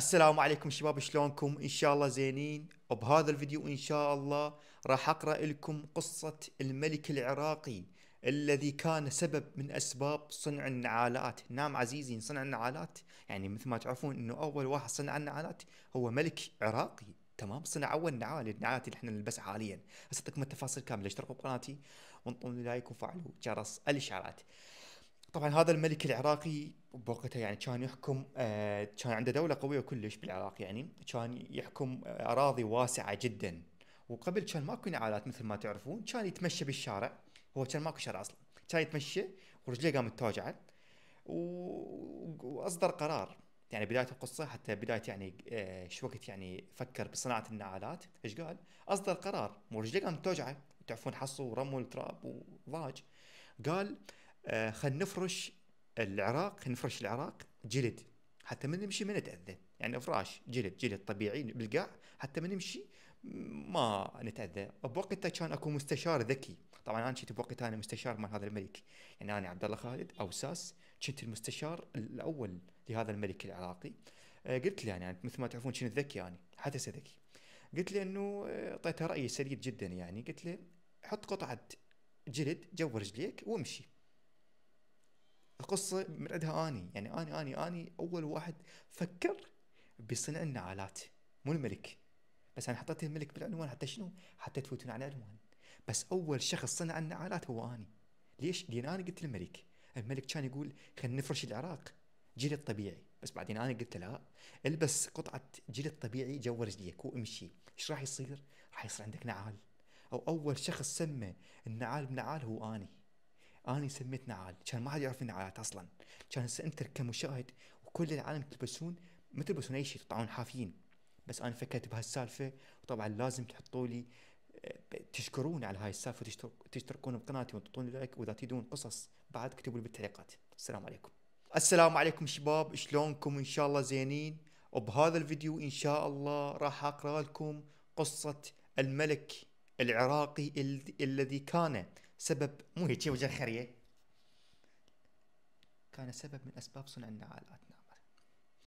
السلام عليكم شباب شلونكم ان شاء الله زينين وبهذا الفيديو ان شاء الله راح اقرا لكم قصه الملك العراقي الذي كان سبب من اسباب صنع النعالات نعم عزيزي صنع النعالات يعني مثل ما تعرفون انه اول واحد صنع النعالات هو ملك عراقي تمام صنع اول نعال النعالات اللي احنا نلبسها حاليا هسه اعطيكم التفاصيل كامله اشتركوا بقناتي وانطوني لايك وفعلوا جرس الاشعارات طبعا هذا الملك العراقي بوقتها يعني كان يحكم آه كان عنده دولة قوية كلش بالعراق يعني كان يحكم آه، أراضي واسعة جدا وقبل كان ماكو نعالات مثل ما تعرفون كان يتمشى بالشارع هو كان ماكو شارع أصلا كان يتمشى ورجليه قامت توجعه وأصدر قرار يعني بداية القصة حتى بداية يعني آه شو وقت يعني فكر بصناعة النعالات ايش قال؟ أصدر قرار ورجليه قامت توجعه تعرفون حصوا ورموا التراب وضاج قال آه، خل نفرش العراق نفرش العراق جلد حتى ما نمشي ما نتاذى يعني افراش جلد جلد طبيعي بالقاع حتى ما نمشي ما نتاذى بوقتها كان اكو مستشار ذكي طبعا انا كنت بوقتها انا مستشار مال هذا الملك يعني انا عبد الله خالد او ساس كنت المستشار الاول لهذا الملك العراقي آه، قلت له يعني, مثل ما تعرفون كنت ذكي يعني حتى ذكي قلت له انه اعطيته آه، راي سديد جدا يعني قلت له حط قطعه جلد جوا رجليك وامشي قصه من عندها اني يعني اني اني اني اول واحد فكر بصنع النعالات مو الملك بس انا حطيت الملك بالعنوان حتى شنو؟ حتى تفوتون على العنوان بس اول شخص صنع النعالات هو اني ليش؟ لان انا قلت الملك الملك كان يقول خلينا نفرش العراق جيل الطبيعي بس بعدين انا قلت لا البس قطعه جيل الطبيعي جوا رجليك وامشي ايش راح يصير؟ راح يصير عندك نعال او اول شخص سمى النعال بنعال هو اني اني سميت نعال كان ما حد يعرف النعالات اصلا كان انت كمشاهد وكل العالم تلبسون ما تلبسون اي شيء تطلعون حافيين بس انا فكرت بهالسالفه وطبعا لازم تحطوا لي آه، تشكرون على هاي السالفه وتشتركون بقناتي وتعطون لايك واذا تريدون قصص بعد اكتبوا لي بالتعليقات السلام عليكم السلام عليكم شباب شلونكم ان شاء الله زينين وبهذا الفيديو ان شاء الله راح اقرا لكم قصه الملك العراقي الذي كان سبب مو هيك وجه الخريه كان سبب من أسباب صنع النعالات